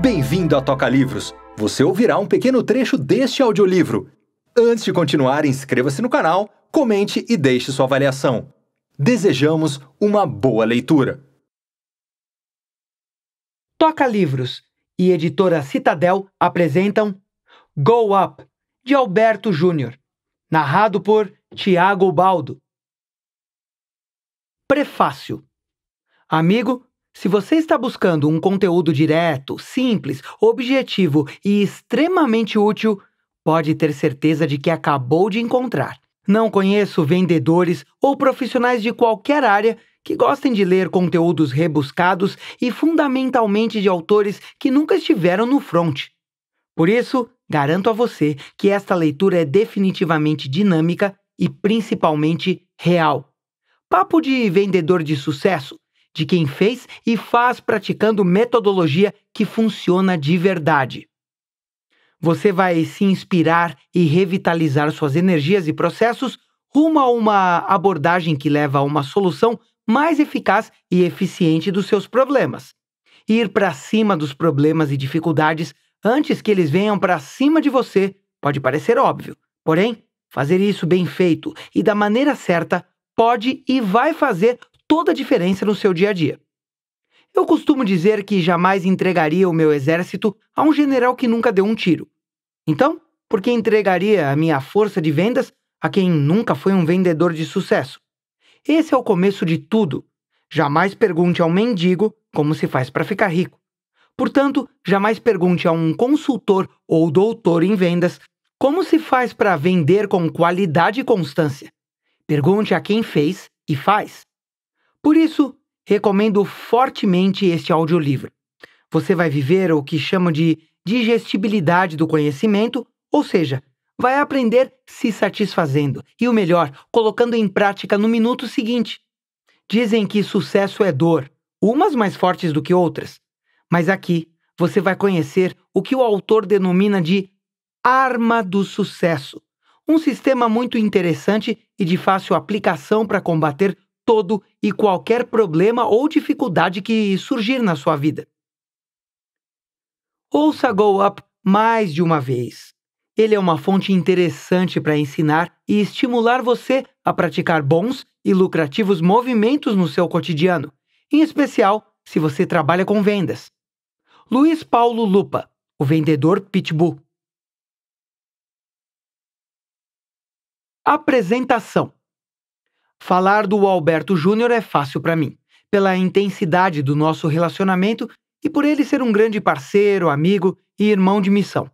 Bem-vindo à Toca Livros! Você ouvirá um pequeno trecho deste audiolivro. Antes de continuar, inscreva-se no canal, comente e deixe sua avaliação. Desejamos uma boa leitura! Toca Livros e editora Citadel apresentam Go Up, de Alberto Júnior, narrado por Tiago Baldo. Prefácio Amigo se você está buscando um conteúdo direto, simples, objetivo e extremamente útil, pode ter certeza de que acabou de encontrar. Não conheço vendedores ou profissionais de qualquer área que gostem de ler conteúdos rebuscados e fundamentalmente de autores que nunca estiveram no front. Por isso, garanto a você que esta leitura é definitivamente dinâmica e principalmente real. Papo de vendedor de sucesso de quem fez e faz praticando metodologia que funciona de verdade. Você vai se inspirar e revitalizar suas energias e processos rumo a uma abordagem que leva a uma solução mais eficaz e eficiente dos seus problemas. Ir para cima dos problemas e dificuldades antes que eles venham para cima de você pode parecer óbvio, porém, fazer isso bem feito e da maneira certa pode e vai fazer toda a diferença no seu dia a dia. Eu costumo dizer que jamais entregaria o meu exército a um general que nunca deu um tiro. Então, por que entregaria a minha força de vendas a quem nunca foi um vendedor de sucesso? Esse é o começo de tudo. Jamais pergunte a um mendigo como se faz para ficar rico. Portanto, jamais pergunte a um consultor ou doutor em vendas como se faz para vender com qualidade e constância. Pergunte a quem fez e faz. Por isso, recomendo fortemente este audiolivro. Você vai viver o que chama de digestibilidade do conhecimento, ou seja, vai aprender se satisfazendo e o melhor, colocando em prática no minuto seguinte. Dizem que sucesso é dor, umas mais fortes do que outras, mas aqui você vai conhecer o que o autor denomina de arma do sucesso, um sistema muito interessante e de fácil aplicação para combater todo e qualquer problema ou dificuldade que surgir na sua vida. Ouça Go Up mais de uma vez. Ele é uma fonte interessante para ensinar e estimular você a praticar bons e lucrativos movimentos no seu cotidiano, em especial se você trabalha com vendas. Luiz Paulo Lupa, o vendedor Pitbull. Apresentação Falar do Alberto Júnior é fácil para mim, pela intensidade do nosso relacionamento e por ele ser um grande parceiro, amigo e irmão de missão.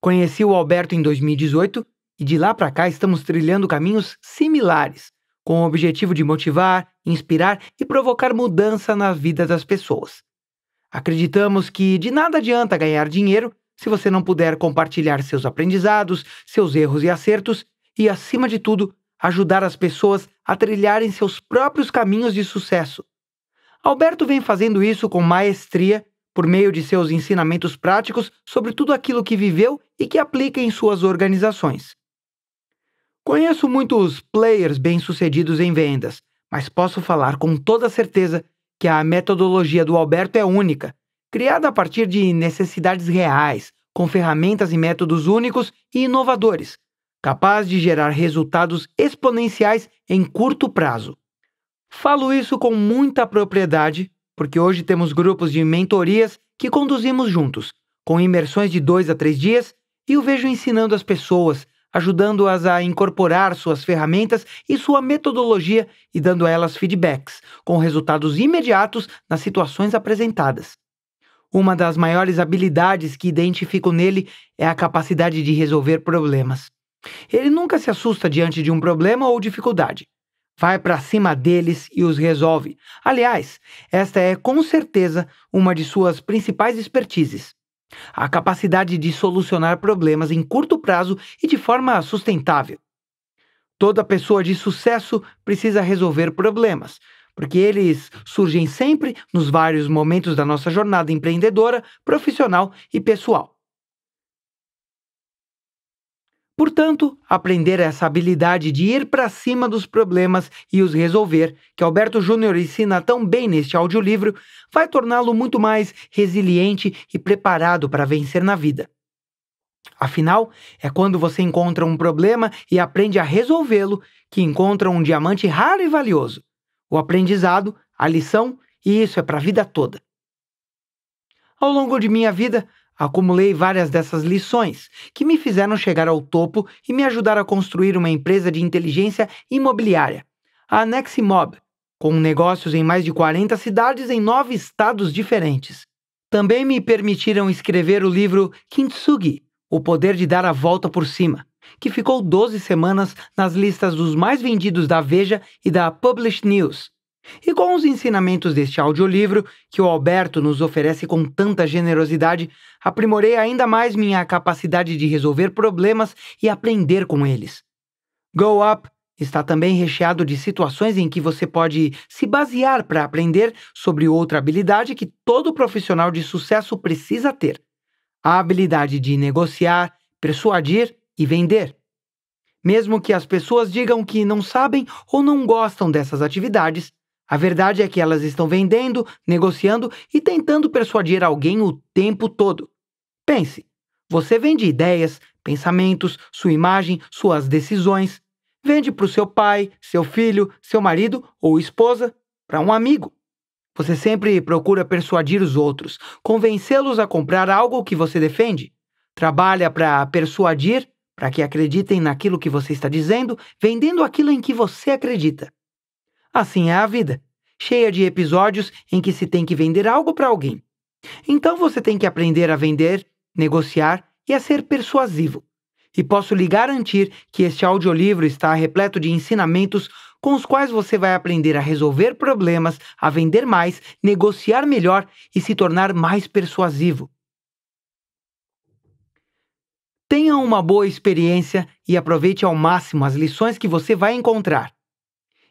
Conheci o Alberto em 2018 e de lá para cá estamos trilhando caminhos similares, com o objetivo de motivar, inspirar e provocar mudança na vida das pessoas. Acreditamos que de nada adianta ganhar dinheiro se você não puder compartilhar seus aprendizados, seus erros e acertos e, acima de tudo, ajudar as pessoas a trilharem seus próprios caminhos de sucesso. Alberto vem fazendo isso com maestria por meio de seus ensinamentos práticos sobre tudo aquilo que viveu e que aplica em suas organizações. Conheço muitos players bem-sucedidos em vendas, mas posso falar com toda certeza que a metodologia do Alberto é única, criada a partir de necessidades reais, com ferramentas e métodos únicos e inovadores, capaz de gerar resultados exponenciais em curto prazo. Falo isso com muita propriedade, porque hoje temos grupos de mentorias que conduzimos juntos, com imersões de dois a três dias, e eu vejo ensinando as pessoas, ajudando-as a incorporar suas ferramentas e sua metodologia e dando a elas feedbacks, com resultados imediatos nas situações apresentadas. Uma das maiores habilidades que identifico nele é a capacidade de resolver problemas. Ele nunca se assusta diante de um problema ou dificuldade. Vai para cima deles e os resolve. Aliás, esta é com certeza uma de suas principais expertises. A capacidade de solucionar problemas em curto prazo e de forma sustentável. Toda pessoa de sucesso precisa resolver problemas, porque eles surgem sempre nos vários momentos da nossa jornada empreendedora, profissional e pessoal. Portanto, aprender essa habilidade de ir para cima dos problemas e os resolver, que Alberto Júnior ensina tão bem neste audiolivro, vai torná-lo muito mais resiliente e preparado para vencer na vida. Afinal, é quando você encontra um problema e aprende a resolvê-lo que encontra um diamante raro e valioso. O aprendizado, a lição, e isso é para a vida toda. Ao longo de minha vida, Acumulei várias dessas lições, que me fizeram chegar ao topo e me ajudaram a construir uma empresa de inteligência imobiliária, a Aneximob, com negócios em mais de 40 cidades em nove estados diferentes. Também me permitiram escrever o livro Kintsugi, O Poder de Dar a Volta por Cima, que ficou 12 semanas nas listas dos mais vendidos da Veja e da Published News, e com os ensinamentos deste audiolivro, que o Alberto nos oferece com tanta generosidade, aprimorei ainda mais minha capacidade de resolver problemas e aprender com eles. Go Up está também recheado de situações em que você pode se basear para aprender sobre outra habilidade que todo profissional de sucesso precisa ter: a habilidade de negociar, persuadir e vender. Mesmo que as pessoas digam que não sabem ou não gostam dessas atividades, a verdade é que elas estão vendendo, negociando e tentando persuadir alguém o tempo todo. Pense: você vende ideias, pensamentos, sua imagem, suas decisões. Vende para o seu pai, seu filho, seu marido ou esposa, para um amigo. Você sempre procura persuadir os outros, convencê-los a comprar algo que você defende. Trabalha para persuadir, para que acreditem naquilo que você está dizendo, vendendo aquilo em que você acredita. Assim é a vida, cheia de episódios em que se tem que vender algo para alguém. Então você tem que aprender a vender, negociar e a ser persuasivo. E posso lhe garantir que este audiolivro está repleto de ensinamentos com os quais você vai aprender a resolver problemas, a vender mais, negociar melhor e se tornar mais persuasivo. Tenha uma boa experiência e aproveite ao máximo as lições que você vai encontrar.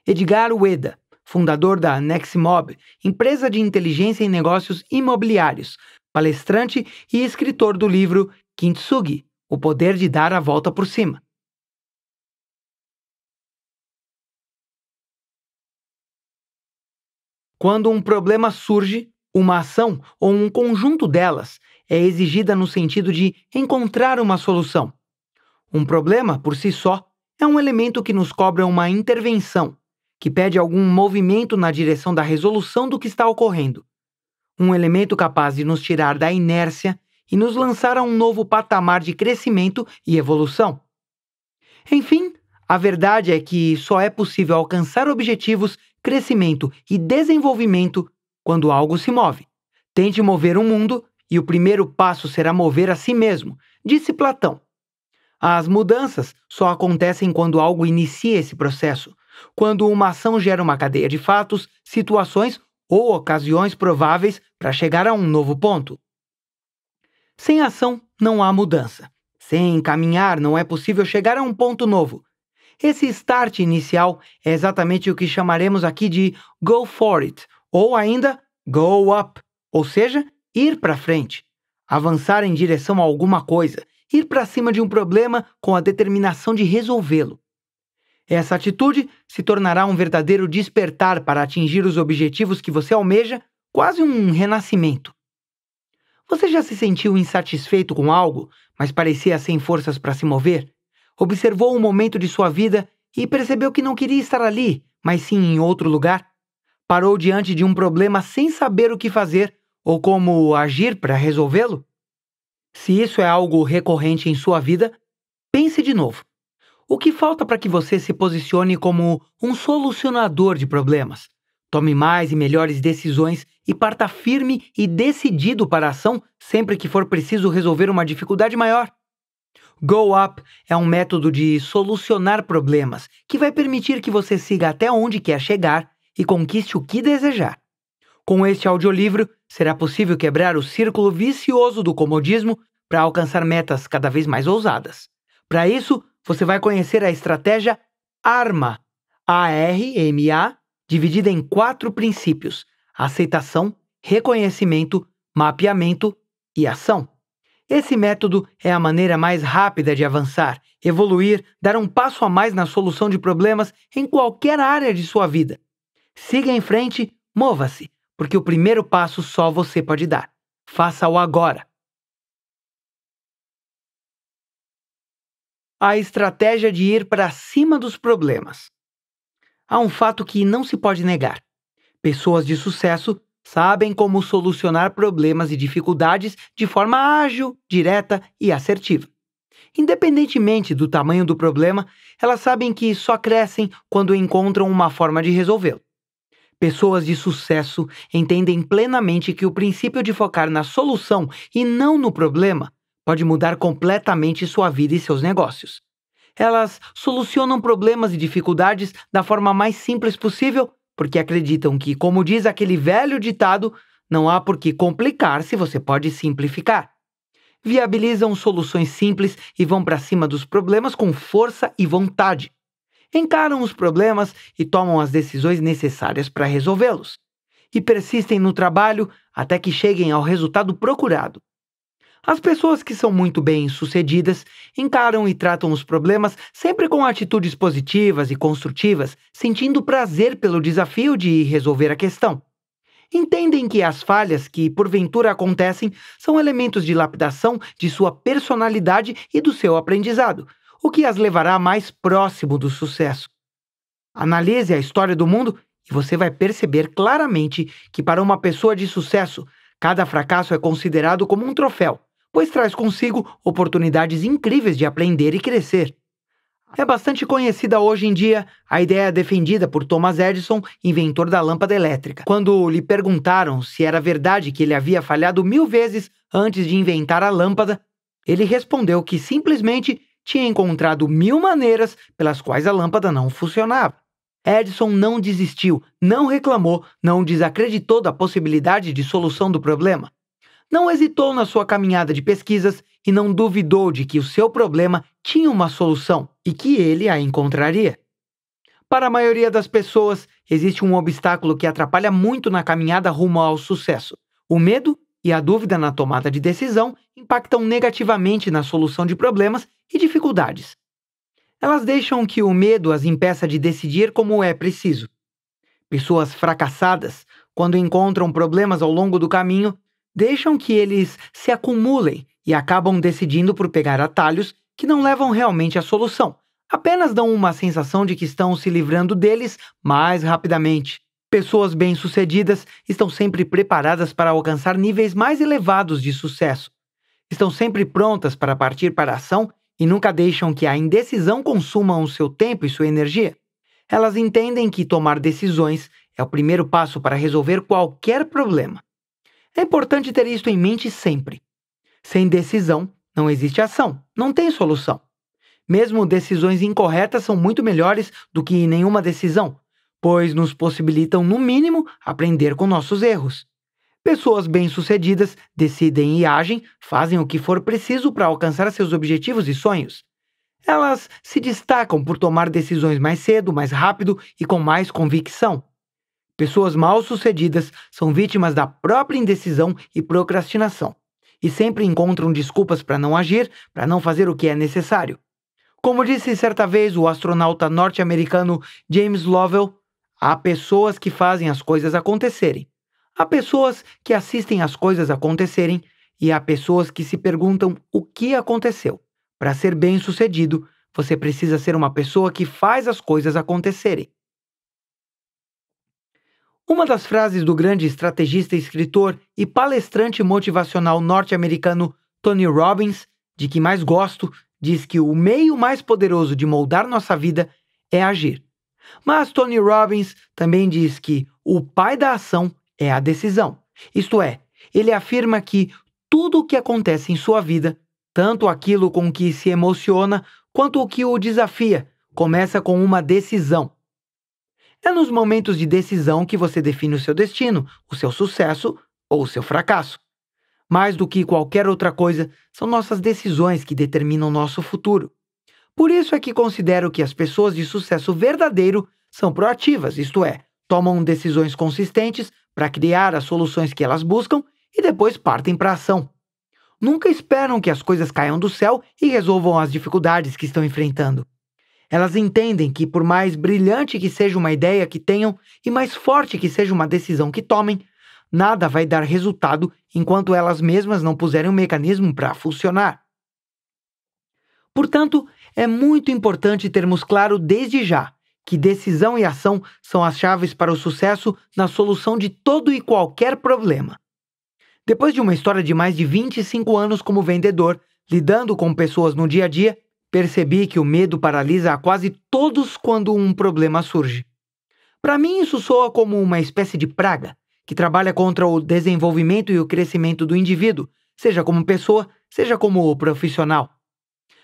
Edgar Ueda, fundador da Neximob, empresa de inteligência em negócios imobiliários, palestrante e escritor do livro Kintsugi, O Poder de Dar a Volta por Cima. Quando um problema surge, uma ação ou um conjunto delas é exigida no sentido de encontrar uma solução. Um problema, por si só, é um elemento que nos cobra uma intervenção, que pede algum movimento na direção da resolução do que está ocorrendo. Um elemento capaz de nos tirar da inércia e nos lançar a um novo patamar de crescimento e evolução. Enfim, a verdade é que só é possível alcançar objetivos, crescimento e desenvolvimento quando algo se move. Tente mover o um mundo e o primeiro passo será mover a si mesmo, disse Platão. As mudanças só acontecem quando algo inicia esse processo, quando uma ação gera uma cadeia de fatos, situações ou ocasiões prováveis para chegar a um novo ponto. Sem ação, não há mudança. Sem caminhar, não é possível chegar a um ponto novo. Esse start inicial é exatamente o que chamaremos aqui de go for it, ou ainda go up, ou seja, ir para frente, avançar em direção a alguma coisa, ir para cima de um problema com a determinação de resolvê-lo. Essa atitude se tornará um verdadeiro despertar para atingir os objetivos que você almeja, quase um renascimento. Você já se sentiu insatisfeito com algo, mas parecia sem forças para se mover? Observou um momento de sua vida e percebeu que não queria estar ali, mas sim em outro lugar? Parou diante de um problema sem saber o que fazer ou como agir para resolvê-lo? Se isso é algo recorrente em sua vida, pense de novo. O que falta para que você se posicione como um solucionador de problemas? Tome mais e melhores decisões e parta firme e decidido para a ação sempre que for preciso resolver uma dificuldade maior. Go Up é um método de solucionar problemas que vai permitir que você siga até onde quer chegar e conquiste o que desejar. Com este audiolivro, será possível quebrar o círculo vicioso do comodismo para alcançar metas cada vez mais ousadas. Para isso, você vai conhecer a estratégia ARMA, A-R-M-A, dividida em quatro princípios: aceitação, reconhecimento, mapeamento e ação. Esse método é a maneira mais rápida de avançar, evoluir, dar um passo a mais na solução de problemas em qualquer área de sua vida. Siga em frente, mova-se, porque o primeiro passo só você pode dar. Faça-o agora. a estratégia de ir para cima dos problemas. Há um fato que não se pode negar: pessoas de sucesso sabem como solucionar problemas e dificuldades de forma ágil, direta e assertiva. Independentemente do tamanho do problema, elas sabem que só crescem quando encontram uma forma de resolvê-lo. Pessoas de sucesso entendem plenamente que o princípio de focar na solução e não no problema pode mudar completamente sua vida e seus negócios. Elas solucionam problemas e dificuldades da forma mais simples possível, porque acreditam que, como diz aquele velho ditado, não há por que complicar se você pode simplificar. Viabilizam soluções simples e vão para cima dos problemas com força e vontade. Encaram os problemas e tomam as decisões necessárias para resolvê-los. E persistem no trabalho até que cheguem ao resultado procurado. As pessoas que são muito bem-sucedidas encaram e tratam os problemas sempre com atitudes positivas e construtivas, sentindo prazer pelo desafio de resolver a questão. Entendem que as falhas que porventura acontecem são elementos de lapidação de sua personalidade e do seu aprendizado, o que as levará mais próximo do sucesso. Analise a história do mundo e você vai perceber claramente que, para uma pessoa de sucesso, cada fracasso é considerado como um troféu pois traz consigo oportunidades incríveis de aprender e crescer. É bastante conhecida hoje em dia a ideia defendida por Thomas Edison, inventor da lâmpada elétrica. Quando lhe perguntaram se era verdade que ele havia falhado mil vezes antes de inventar a lâmpada, ele respondeu que simplesmente tinha encontrado mil maneiras pelas quais a lâmpada não funcionava. Edison não desistiu, não reclamou, não desacreditou da possibilidade de solução do problema não hesitou na sua caminhada de pesquisas e não duvidou de que o seu problema tinha uma solução e que ele a encontraria. Para a maioria das pessoas, existe um obstáculo que atrapalha muito na caminhada rumo ao sucesso. O medo e a dúvida na tomada de decisão impactam negativamente na solução de problemas e dificuldades. Elas deixam que o medo as impeça de decidir como é preciso. Pessoas fracassadas, quando encontram problemas ao longo do caminho, deixam que eles se acumulem e acabam decidindo por pegar atalhos que não levam realmente à solução, apenas dão uma sensação de que estão se livrando deles mais rapidamente. Pessoas bem-sucedidas estão sempre preparadas para alcançar níveis mais elevados de sucesso. Estão sempre prontas para partir para a ação e nunca deixam que a indecisão consuma o seu tempo e sua energia. Elas entendem que tomar decisões é o primeiro passo para resolver qualquer problema. É importante ter isto em mente sempre. Sem decisão, não existe ação, não tem solução. Mesmo decisões incorretas são muito melhores do que nenhuma decisão, pois nos possibilitam, no mínimo, aprender com nossos erros. Pessoas bem-sucedidas decidem e agem, fazem o que for preciso para alcançar seus objetivos e sonhos. Elas se destacam por tomar decisões mais cedo, mais rápido e com mais convicção. Pessoas mal sucedidas são vítimas da própria indecisão e procrastinação e sempre encontram desculpas para não agir, para não fazer o que é necessário. Como disse certa vez o astronauta norte-americano James Lovell, há pessoas que fazem as coisas acontecerem, há pessoas que assistem as coisas acontecerem e há pessoas que se perguntam o que aconteceu. Para ser bem-sucedido, você precisa ser uma pessoa que faz as coisas acontecerem. Uma das frases do grande estrategista, escritor e palestrante motivacional norte-americano Tony Robbins, de que mais gosto, diz que o meio mais poderoso de moldar nossa vida é agir. Mas Tony Robbins também diz que o pai da ação é a decisão. Isto é, ele afirma que tudo o que acontece em sua vida, tanto aquilo com que se emociona quanto o que o desafia, começa com uma decisão. É nos momentos de decisão que você define o seu destino, o seu sucesso ou o seu fracasso. Mais do que qualquer outra coisa, são nossas decisões que determinam nosso futuro. Por isso é que considero que as pessoas de sucesso verdadeiro são proativas, isto é, tomam decisões consistentes para criar as soluções que elas buscam e depois partem para a ação. Nunca esperam que as coisas caiam do céu e resolvam as dificuldades que estão enfrentando. Elas entendem que, por mais brilhante que seja uma ideia que tenham e mais forte que seja uma decisão que tomem, nada vai dar resultado enquanto elas mesmas não puserem um mecanismo para funcionar. Portanto, é muito importante termos claro desde já que decisão e ação são as chaves para o sucesso na solução de todo e qualquer problema. Depois de uma história de mais de 25 anos como vendedor, lidando com pessoas no dia a dia, Percebi que o medo paralisa a quase todos quando um problema surge. Para mim, isso soa como uma espécie de praga que trabalha contra o desenvolvimento e o crescimento do indivíduo, seja como pessoa, seja como profissional.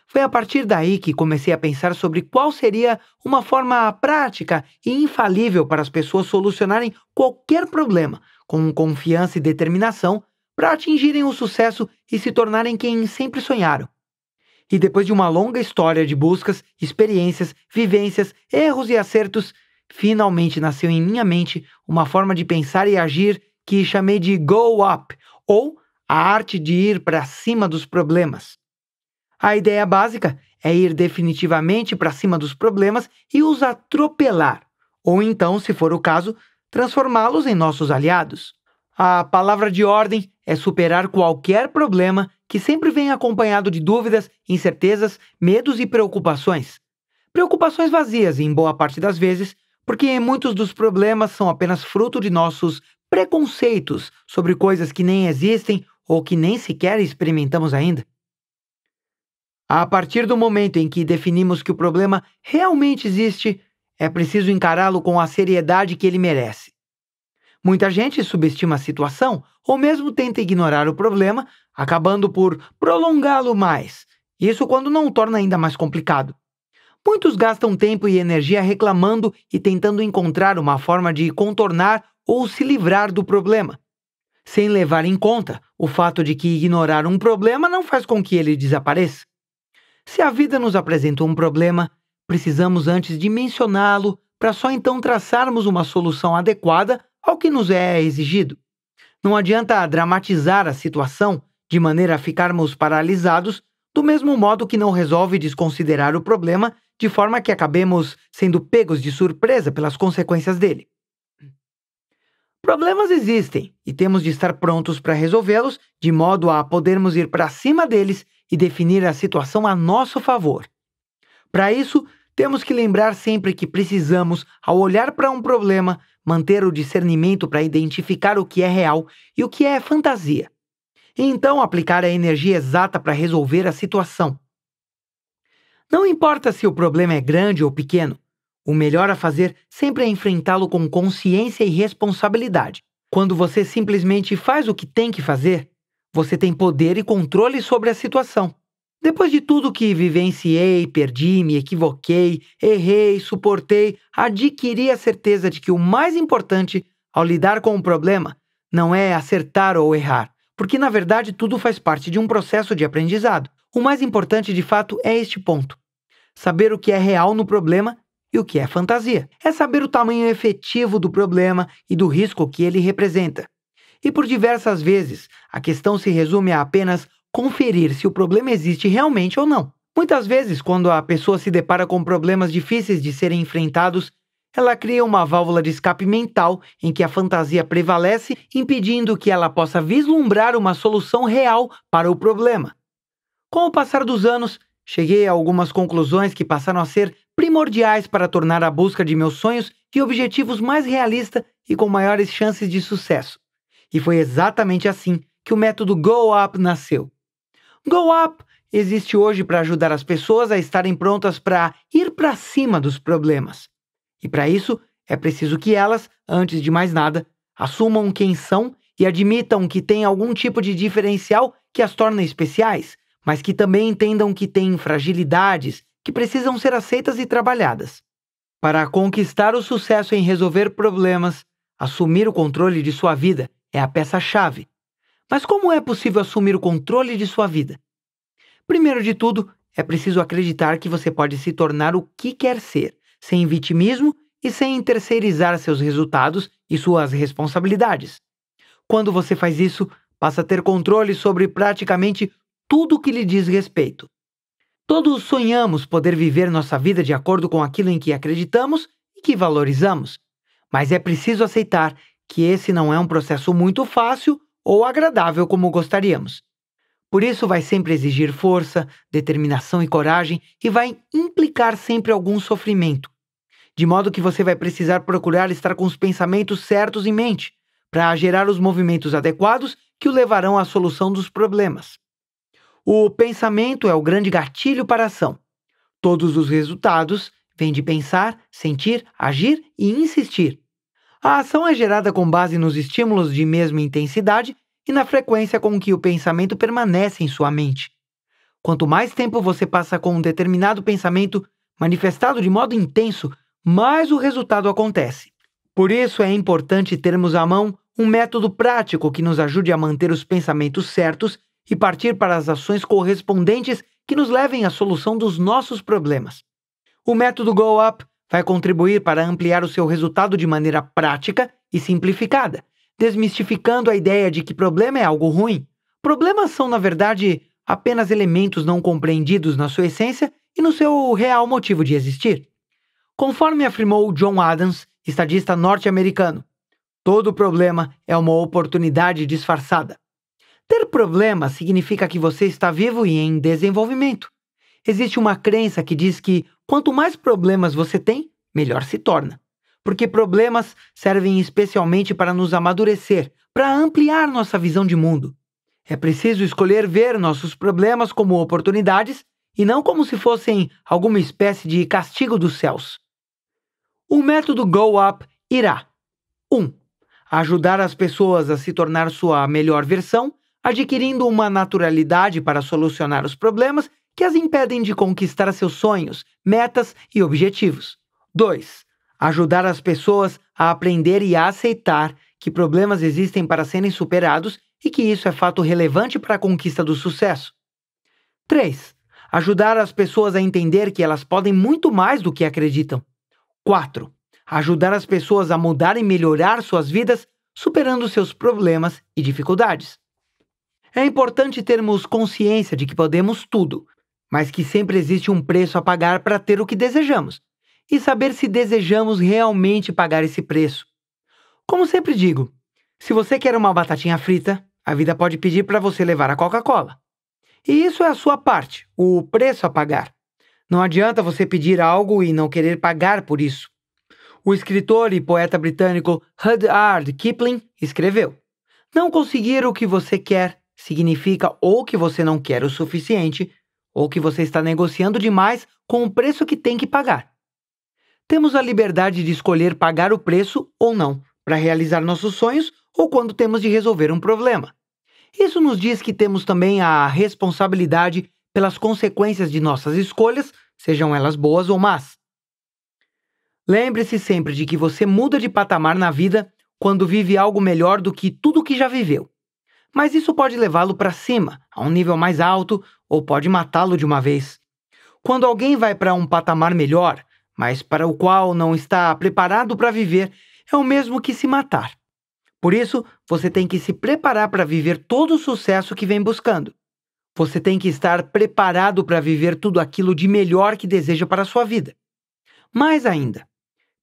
Foi a partir daí que comecei a pensar sobre qual seria uma forma prática e infalível para as pessoas solucionarem qualquer problema com confiança e determinação para atingirem o sucesso e se tornarem quem sempre sonharam e depois de uma longa história de buscas, experiências, vivências, erros e acertos, finalmente nasceu em minha mente uma forma de pensar e agir que chamei de Go Up, ou a arte de ir para cima dos problemas. A ideia básica é ir definitivamente para cima dos problemas e os atropelar, ou então, se for o caso, transformá-los em nossos aliados. A palavra de ordem é superar qualquer problema que sempre vem acompanhado de dúvidas, incertezas, medos e preocupações. Preocupações vazias, em boa parte das vezes, porque muitos dos problemas são apenas fruto de nossos preconceitos sobre coisas que nem existem ou que nem sequer experimentamos ainda. A partir do momento em que definimos que o problema realmente existe, é preciso encará-lo com a seriedade que ele merece. Muita gente subestima a situação ou mesmo tenta ignorar o problema, acabando por prolongá-lo mais. Isso quando não o torna ainda mais complicado. Muitos gastam tempo e energia reclamando e tentando encontrar uma forma de contornar ou se livrar do problema, sem levar em conta o fato de que ignorar um problema não faz com que ele desapareça. Se a vida nos apresenta um problema, precisamos antes de mencioná-lo para só então traçarmos uma solução adequada ao que nos é exigido. Não adianta dramatizar a situação de maneira a ficarmos paralisados, do mesmo modo que não resolve desconsiderar o problema de forma que acabemos sendo pegos de surpresa pelas consequências dele. Problemas existem e temos de estar prontos para resolvê-los, de modo a podermos ir para cima deles e definir a situação a nosso favor. Para isso, temos que lembrar sempre que precisamos, ao olhar para um problema, manter o discernimento para identificar o que é real e o que é fantasia, e então aplicar a energia exata para resolver a situação. Não importa se o problema é grande ou pequeno, o melhor a fazer sempre é enfrentá-lo com consciência e responsabilidade. Quando você simplesmente faz o que tem que fazer, você tem poder e controle sobre a situação. Depois de tudo que vivenciei, perdi, me equivoquei, errei, suportei, adquiri a certeza de que o mais importante ao lidar com um problema não é acertar ou errar, porque na verdade tudo faz parte de um processo de aprendizado. O mais importante de fato é este ponto: saber o que é real no problema e o que é fantasia. É saber o tamanho efetivo do problema e do risco que ele representa. E por diversas vezes, a questão se resume a apenas conferir se o problema existe realmente ou não. Muitas vezes, quando a pessoa se depara com problemas difíceis de serem enfrentados, ela cria uma válvula de escape mental em que a fantasia prevalece, impedindo que ela possa vislumbrar uma solução real para o problema. Com o passar dos anos, cheguei a algumas conclusões que passaram a ser primordiais para tornar a busca de meus sonhos e objetivos mais realista e com maiores chances de sucesso. E foi exatamente assim que o método Go Up nasceu. Go Up existe hoje para ajudar as pessoas a estarem prontas para ir para cima dos problemas. E para isso, é preciso que elas, antes de mais nada, assumam quem são e admitam que têm algum tipo de diferencial que as torna especiais, mas que também entendam que têm fragilidades que precisam ser aceitas e trabalhadas. Para conquistar o sucesso em resolver problemas, assumir o controle de sua vida é a peça-chave mas como é possível assumir o controle de sua vida? Primeiro de tudo, é preciso acreditar que você pode se tornar o que quer ser, sem vitimismo e sem terceirizar seus resultados e suas responsabilidades. Quando você faz isso, passa a ter controle sobre praticamente tudo que lhe diz respeito. Todos sonhamos poder viver nossa vida de acordo com aquilo em que acreditamos e que valorizamos, mas é preciso aceitar que esse não é um processo muito fácil ou agradável como gostaríamos. Por isso, vai sempre exigir força, determinação e coragem e vai implicar sempre algum sofrimento. De modo que você vai precisar procurar estar com os pensamentos certos em mente para gerar os movimentos adequados que o levarão à solução dos problemas. O pensamento é o grande gatilho para a ação. Todos os resultados vêm de pensar, sentir, agir e insistir. A ação é gerada com base nos estímulos de mesma intensidade e na frequência com que o pensamento permanece em sua mente. Quanto mais tempo você passa com um determinado pensamento manifestado de modo intenso, mais o resultado acontece. Por isso é importante termos à mão um método prático que nos ajude a manter os pensamentos certos e partir para as ações correspondentes que nos levem à solução dos nossos problemas. O método Go Up Vai contribuir para ampliar o seu resultado de maneira prática e simplificada, desmistificando a ideia de que problema é algo ruim. Problemas são, na verdade, apenas elementos não compreendidos na sua essência e no seu real motivo de existir. Conforme afirmou John Adams, estadista norte-americano, todo problema é uma oportunidade disfarçada. Ter problemas significa que você está vivo e em desenvolvimento. Existe uma crença que diz que Quanto mais problemas você tem, melhor se torna. Porque problemas servem especialmente para nos amadurecer, para ampliar nossa visão de mundo. É preciso escolher ver nossos problemas como oportunidades e não como se fossem alguma espécie de castigo dos céus. O método Go Up irá 1. Um, ajudar as pessoas a se tornar sua melhor versão, adquirindo uma naturalidade para solucionar os problemas que as impedem de conquistar seus sonhos, metas e objetivos. 2. Ajudar as pessoas a aprender e a aceitar que problemas existem para serem superados e que isso é fato relevante para a conquista do sucesso. 3. Ajudar as pessoas a entender que elas podem muito mais do que acreditam. 4. Ajudar as pessoas a mudar e melhorar suas vidas, superando seus problemas e dificuldades. É importante termos consciência de que podemos tudo, mas que sempre existe um preço a pagar para ter o que desejamos, e saber se desejamos realmente pagar esse preço. Como sempre digo, se você quer uma batatinha frita, a vida pode pedir para você levar a Coca-Cola. E isso é a sua parte, o preço a pagar. Não adianta você pedir algo e não querer pagar por isso. O escritor e poeta britânico Rudyard Kipling escreveu: Não conseguir o que você quer significa ou que você não quer o suficiente ou que você está negociando demais com o preço que tem que pagar. Temos a liberdade de escolher pagar o preço ou não para realizar nossos sonhos ou quando temos de resolver um problema. Isso nos diz que temos também a responsabilidade pelas consequências de nossas escolhas, sejam elas boas ou más. Lembre-se sempre de que você muda de patamar na vida quando vive algo melhor do que tudo que já viveu mas isso pode levá-lo para cima, a um nível mais alto, ou pode matá-lo de uma vez. Quando alguém vai para um patamar melhor, mas para o qual não está preparado para viver, é o mesmo que se matar. Por isso, você tem que se preparar para viver todo o sucesso que vem buscando. Você tem que estar preparado para viver tudo aquilo de melhor que deseja para a sua vida. Mais ainda,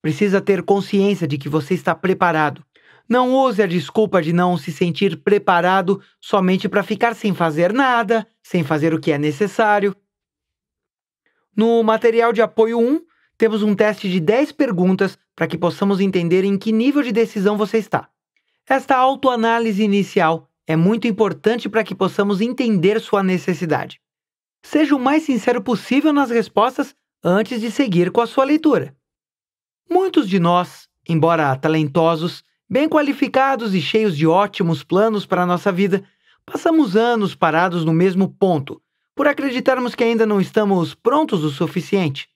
precisa ter consciência de que você está preparado não use a desculpa de não se sentir preparado somente para ficar sem fazer nada, sem fazer o que é necessário. No material de apoio 1, temos um teste de 10 perguntas para que possamos entender em que nível de decisão você está. Esta autoanálise inicial é muito importante para que possamos entender sua necessidade. Seja o mais sincero possível nas respostas antes de seguir com a sua leitura. Muitos de nós, embora talentosos, Bem qualificados e cheios de ótimos planos para a nossa vida, passamos anos parados no mesmo ponto, por acreditarmos que ainda não estamos prontos o suficiente.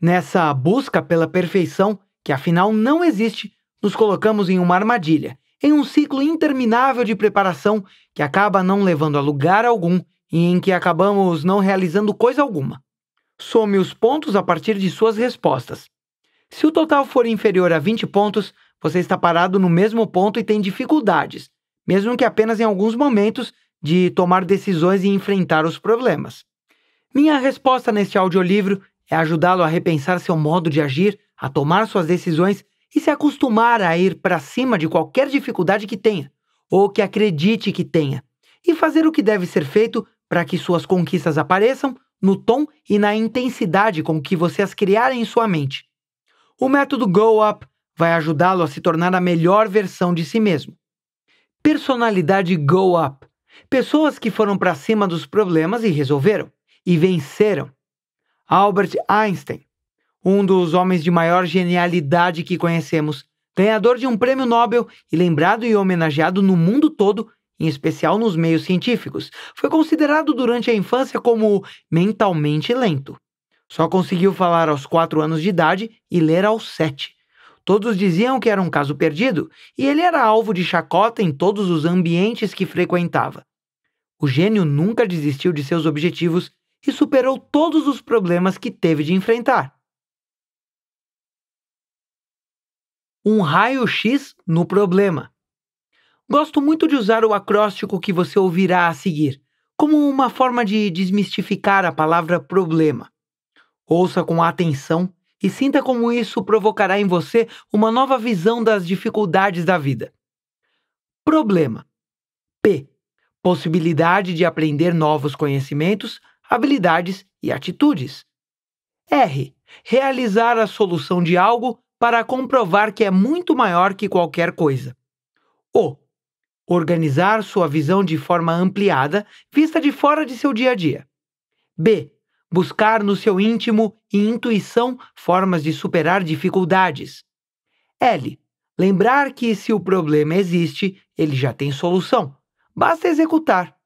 Nessa busca pela perfeição, que afinal não existe, nos colocamos em uma armadilha, em um ciclo interminável de preparação que acaba não levando a lugar algum e em que acabamos não realizando coisa alguma. Some os pontos a partir de suas respostas. Se o total for inferior a 20 pontos, você está parado no mesmo ponto e tem dificuldades, mesmo que apenas em alguns momentos, de tomar decisões e enfrentar os problemas. Minha resposta neste audiolivro é ajudá-lo a repensar seu modo de agir, a tomar suas decisões e se acostumar a ir para cima de qualquer dificuldade que tenha, ou que acredite que tenha, e fazer o que deve ser feito para que suas conquistas apareçam no tom e na intensidade com que você as criar em sua mente. O método Go Up vai ajudá-lo a se tornar a melhor versão de si mesmo. Personalidade Go Up pessoas que foram para cima dos problemas e resolveram, e venceram. Albert Einstein, um dos homens de maior genialidade que conhecemos, ganhador de um prêmio Nobel e lembrado e homenageado no mundo todo, em especial nos meios científicos, foi considerado durante a infância como mentalmente lento. Só conseguiu falar aos 4 anos de idade e ler aos 7. Todos diziam que era um caso perdido e ele era alvo de chacota em todos os ambientes que frequentava. O gênio nunca desistiu de seus objetivos e superou todos os problemas que teve de enfrentar. Um raio-x no problema. Gosto muito de usar o acróstico que você ouvirá a seguir, como uma forma de desmistificar a palavra problema. Ouça com atenção e sinta como isso provocará em você uma nova visão das dificuldades da vida. Problema. P. Possibilidade de aprender novos conhecimentos, habilidades e atitudes. R. Realizar a solução de algo para comprovar que é muito maior que qualquer coisa. O. Organizar sua visão de forma ampliada, vista de fora de seu dia a dia. B buscar no seu íntimo e intuição formas de superar dificuldades. L. Lembrar que se o problema existe, ele já tem solução. Basta executar.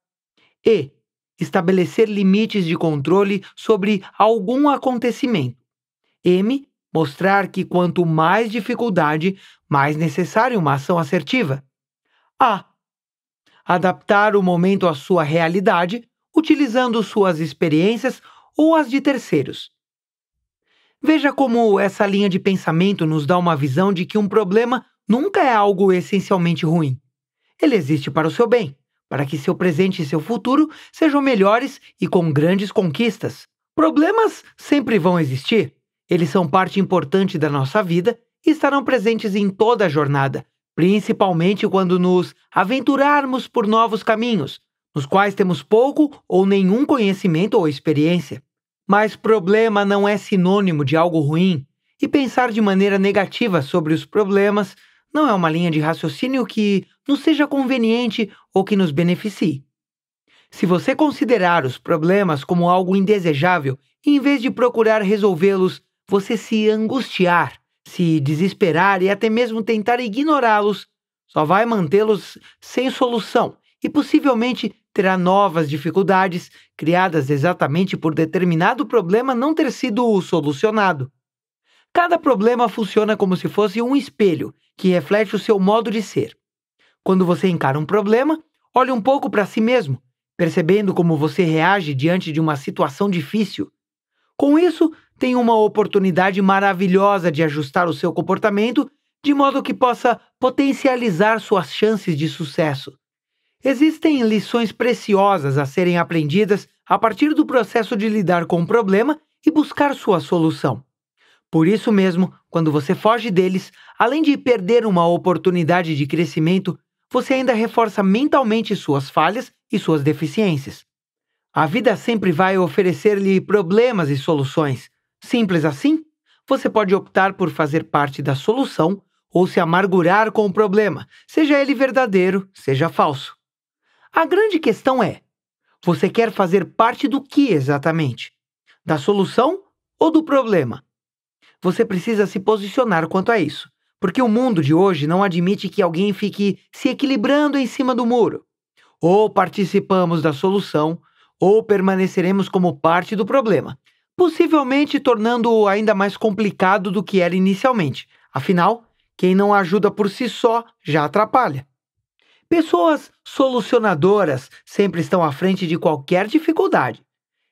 E. Estabelecer limites de controle sobre algum acontecimento. M. Mostrar que quanto mais dificuldade, mais necessária uma ação assertiva. A. Adaptar o momento à sua realidade, utilizando suas experiências ou as de terceiros. Veja como essa linha de pensamento nos dá uma visão de que um problema nunca é algo essencialmente ruim. Ele existe para o seu bem, para que seu presente e seu futuro sejam melhores e com grandes conquistas. Problemas sempre vão existir. Eles são parte importante da nossa vida e estarão presentes em toda a jornada, principalmente quando nos aventurarmos por novos caminhos, nos quais temos pouco ou nenhum conhecimento ou experiência. Mas problema não é sinônimo de algo ruim, e pensar de maneira negativa sobre os problemas não é uma linha de raciocínio que nos seja conveniente ou que nos beneficie. Se você considerar os problemas como algo indesejável, e em vez de procurar resolvê-los, você se angustiar, se desesperar e até mesmo tentar ignorá-los, só vai mantê-los sem solução e possivelmente terá novas dificuldades, criadas exatamente por determinado problema não ter sido solucionado. Cada problema funciona como se fosse um espelho que reflete o seu modo de ser. Quando você encara um problema, olhe um pouco para si mesmo, percebendo como você reage diante de uma situação difícil. Com isso, tem uma oportunidade maravilhosa de ajustar o seu comportamento de modo que possa potencializar suas chances de sucesso. Existem lições preciosas a serem aprendidas a partir do processo de lidar com o problema e buscar sua solução. Por isso mesmo, quando você foge deles, além de perder uma oportunidade de crescimento, você ainda reforça mentalmente suas falhas e suas deficiências. A vida sempre vai oferecer-lhe problemas e soluções. Simples assim, você pode optar por fazer parte da solução ou se amargurar com o problema, seja ele verdadeiro, seja falso. A grande questão é: você quer fazer parte do que exatamente? Da solução ou do problema? Você precisa se posicionar quanto a isso, porque o mundo de hoje não admite que alguém fique se equilibrando em cima do muro. Ou participamos da solução, ou permaneceremos como parte do problema, possivelmente tornando-o ainda mais complicado do que era inicialmente. Afinal, quem não ajuda por si só já atrapalha. Pessoas solucionadoras sempre estão à frente de qualquer dificuldade.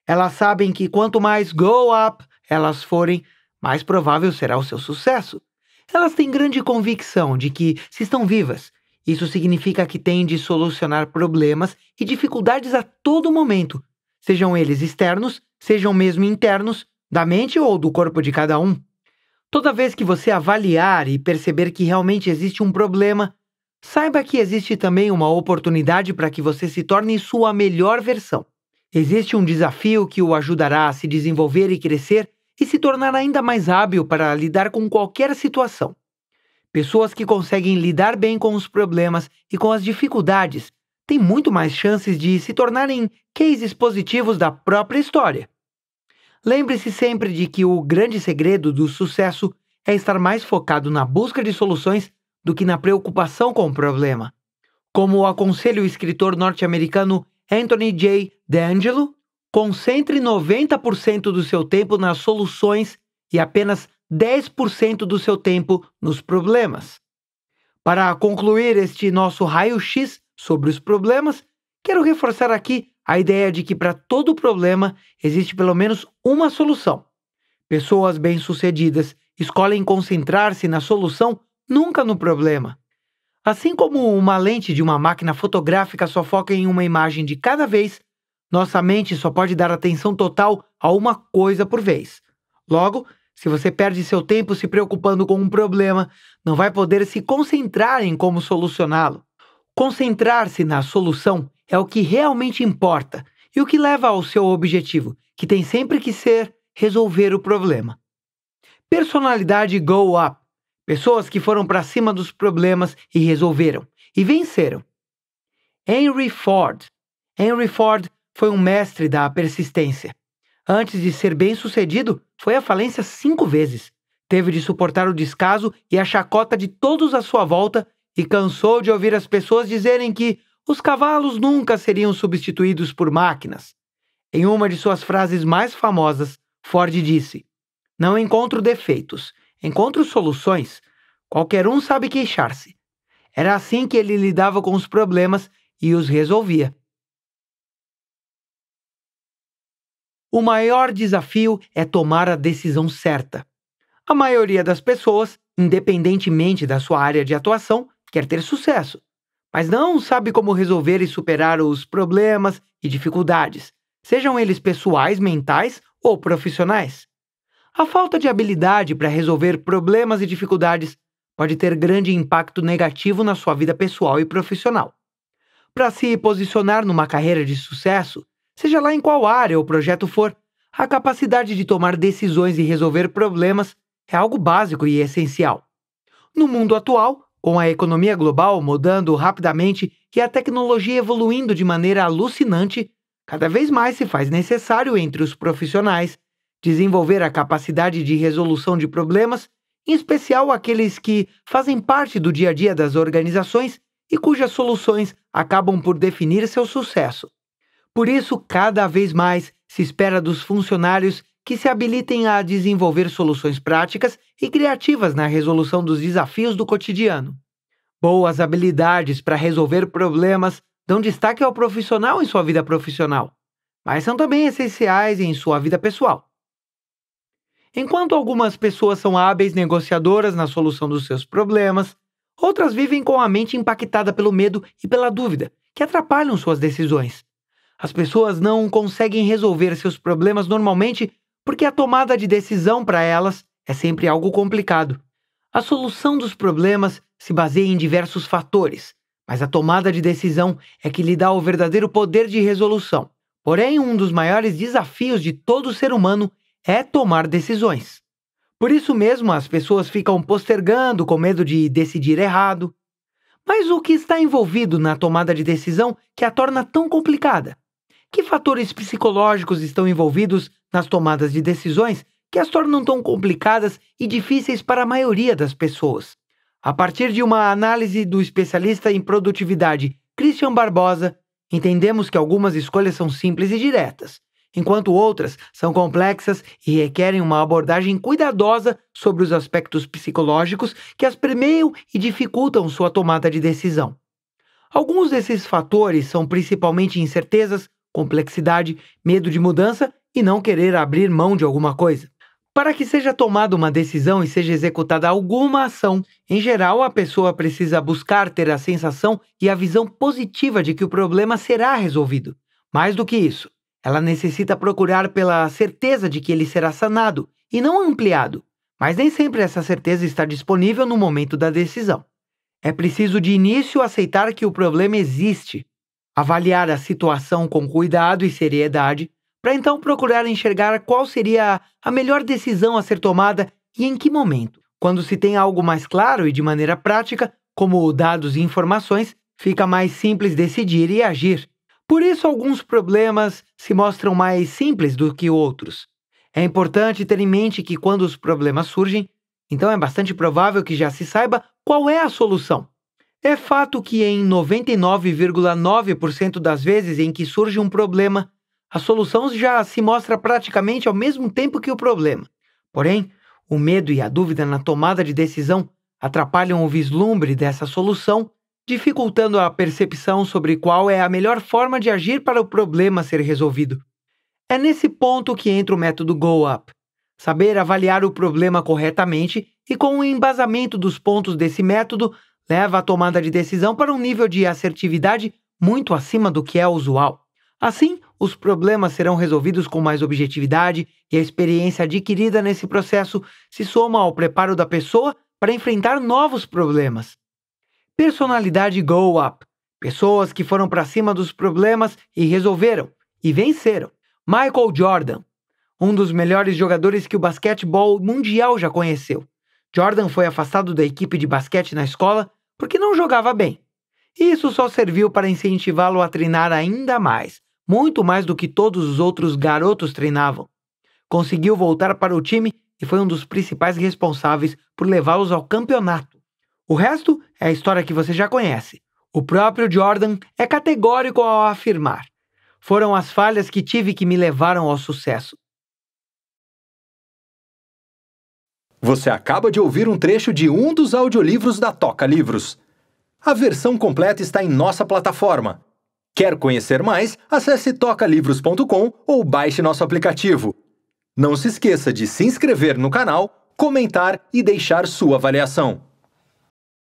Elas sabem que quanto mais go up elas forem, mais provável será o seu sucesso. Elas têm grande convicção de que, se estão vivas, isso significa que têm de solucionar problemas e dificuldades a todo momento, sejam eles externos, sejam mesmo internos, da mente ou do corpo de cada um. Toda vez que você avaliar e perceber que realmente existe um problema, Saiba que existe também uma oportunidade para que você se torne sua melhor versão. Existe um desafio que o ajudará a se desenvolver e crescer e se tornar ainda mais hábil para lidar com qualquer situação. Pessoas que conseguem lidar bem com os problemas e com as dificuldades têm muito mais chances de se tornarem cases positivos da própria história. Lembre-se sempre de que o grande segredo do sucesso é estar mais focado na busca de soluções do que na preocupação com o problema, como aconselha o escritor norte-americano Anthony J. D'Angelo, concentre 90% do seu tempo nas soluções e apenas 10% do seu tempo nos problemas. Para concluir este nosso raio-x sobre os problemas, quero reforçar aqui a ideia de que para todo problema existe pelo menos uma solução. Pessoas bem-sucedidas escolhem concentrar-se na solução nunca no problema. Assim como uma lente de uma máquina fotográfica só foca em uma imagem de cada vez, nossa mente só pode dar atenção total a uma coisa por vez. Logo, se você perde seu tempo se preocupando com um problema, não vai poder se concentrar em como solucioná-lo. Concentrar-se na solução é o que realmente importa e o que leva ao seu objetivo, que tem sempre que ser resolver o problema. Personalidade Go Up Pessoas que foram para cima dos problemas e resolveram e venceram. Henry Ford. Henry Ford foi um mestre da persistência. Antes de ser bem-sucedido, foi à falência cinco vezes. Teve de suportar o descaso e a chacota de todos à sua volta e cansou de ouvir as pessoas dizerem que os cavalos nunca seriam substituídos por máquinas. Em uma de suas frases mais famosas, Ford disse: Não encontro defeitos, Encontro soluções, qualquer um sabe queixar-se. Era assim que ele lidava com os problemas e os resolvia. O maior desafio é tomar a decisão certa. A maioria das pessoas, independentemente da sua área de atuação, quer ter sucesso, mas não sabe como resolver e superar os problemas e dificuldades, sejam eles pessoais, mentais ou profissionais. A falta de habilidade para resolver problemas e dificuldades pode ter grande impacto negativo na sua vida pessoal e profissional. Para se posicionar numa carreira de sucesso, seja lá em qual área ou projeto for, a capacidade de tomar decisões e resolver problemas é algo básico e essencial. No mundo atual, com a economia global mudando rapidamente e a tecnologia evoluindo de maneira alucinante, cada vez mais se faz necessário entre os profissionais desenvolver a capacidade de resolução de problemas, em especial aqueles que fazem parte do dia a dia das organizações e cujas soluções acabam por definir seu sucesso. Por isso, cada vez mais se espera dos funcionários que se habilitem a desenvolver soluções práticas e criativas na resolução dos desafios do cotidiano. Boas habilidades para resolver problemas dão destaque ao profissional em sua vida profissional, mas são também essenciais em sua vida pessoal. Enquanto algumas pessoas são hábeis negociadoras na solução dos seus problemas, outras vivem com a mente impactada pelo medo e pela dúvida, que atrapalham suas decisões. As pessoas não conseguem resolver seus problemas normalmente porque a tomada de decisão para elas é sempre algo complicado. A solução dos problemas se baseia em diversos fatores, mas a tomada de decisão é que lhe dá o verdadeiro poder de resolução. Porém, um dos maiores desafios de todo ser humano é tomar decisões. Por isso mesmo as pessoas ficam postergando com medo de decidir errado. Mas o que está envolvido na tomada de decisão que a torna tão complicada? Que fatores psicológicos estão envolvidos nas tomadas de decisões que as tornam tão complicadas e difíceis para a maioria das pessoas? A partir de uma análise do especialista em produtividade Christian Barbosa, entendemos que algumas escolhas são simples e diretas, enquanto outras são complexas e requerem uma abordagem cuidadosa sobre os aspectos psicológicos que as permeiam e dificultam sua tomada de decisão. Alguns desses fatores são principalmente incertezas, complexidade, medo de mudança e não querer abrir mão de alguma coisa. Para que seja tomada uma decisão e seja executada alguma ação, em geral a pessoa precisa buscar ter a sensação e a visão positiva de que o problema será resolvido. Mais do que isso, ela necessita procurar pela certeza de que ele será sanado e não ampliado, mas nem sempre essa certeza está disponível no momento da decisão. É preciso de início aceitar que o problema existe, avaliar a situação com cuidado e seriedade, para então procurar enxergar qual seria a melhor decisão a ser tomada e em que momento. Quando se tem algo mais claro e de maneira prática, como dados e informações, fica mais simples decidir e agir. Por isso, alguns problemas se mostram mais simples do que outros. É importante ter em mente que quando os problemas surgem, então é bastante provável que já se saiba qual é a solução. É fato que em 99,9% das vezes em que surge um problema, a solução já se mostra praticamente ao mesmo tempo que o problema. Porém, o medo e a dúvida na tomada de decisão atrapalham o vislumbre dessa solução dificultando a percepção sobre qual é a melhor forma de agir para o problema ser resolvido. É nesse ponto que entra o método Go Up. Saber avaliar o problema corretamente e com o embasamento dos pontos desse método leva a tomada de decisão para um nível de assertividade muito acima do que é usual. Assim, os problemas serão resolvidos com mais objetividade e a experiência adquirida nesse processo se soma ao preparo da pessoa para enfrentar novos problemas. Personalidade Go Up. Pessoas que foram para cima dos problemas e resolveram, e venceram. Michael Jordan, um dos melhores jogadores que o basquetebol mundial já conheceu. Jordan foi afastado da equipe de basquete na escola porque não jogava bem. Isso só serviu para incentivá-lo a treinar ainda mais, muito mais do que todos os outros garotos treinavam. Conseguiu voltar para o time e foi um dos principais responsáveis por levá-los ao campeonato. O resto é a história que você já conhece. O próprio Jordan é categórico ao afirmar: foram as falhas que tive que me levaram ao sucesso. Você acaba de ouvir um trecho de um dos audiolivros da Toca Livros. A versão completa está em nossa plataforma. Quer conhecer mais? Acesse tocalivros.com ou baixe nosso aplicativo. Não se esqueça de se inscrever no canal, comentar e deixar sua avaliação.